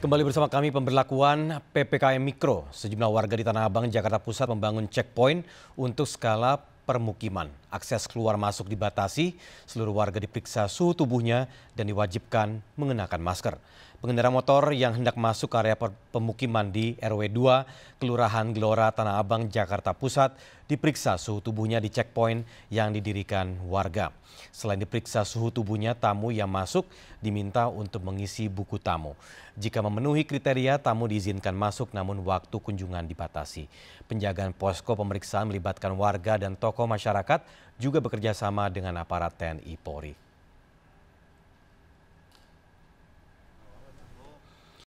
Kembali bersama kami pemberlakuan PPKM Mikro. Sejumlah warga di Tanah Abang, Jakarta Pusat membangun checkpoint untuk skala permukiman. Akses keluar masuk dibatasi, seluruh warga diperiksa suhu tubuhnya dan diwajibkan mengenakan masker. Pengendara motor yang hendak masuk area pemukiman di RW 2, Kelurahan Gelora Tanah Abang, Jakarta Pusat, diperiksa suhu tubuhnya di checkpoint yang didirikan warga. Selain diperiksa suhu tubuhnya, tamu yang masuk diminta untuk mengisi buku tamu. Jika memenuhi kriteria, tamu diizinkan masuk namun waktu kunjungan dibatasi. Penjagaan posko pemeriksaan melibatkan warga dan tokoh tokoh masyarakat juga bekerja sama dengan aparat TNI Polri.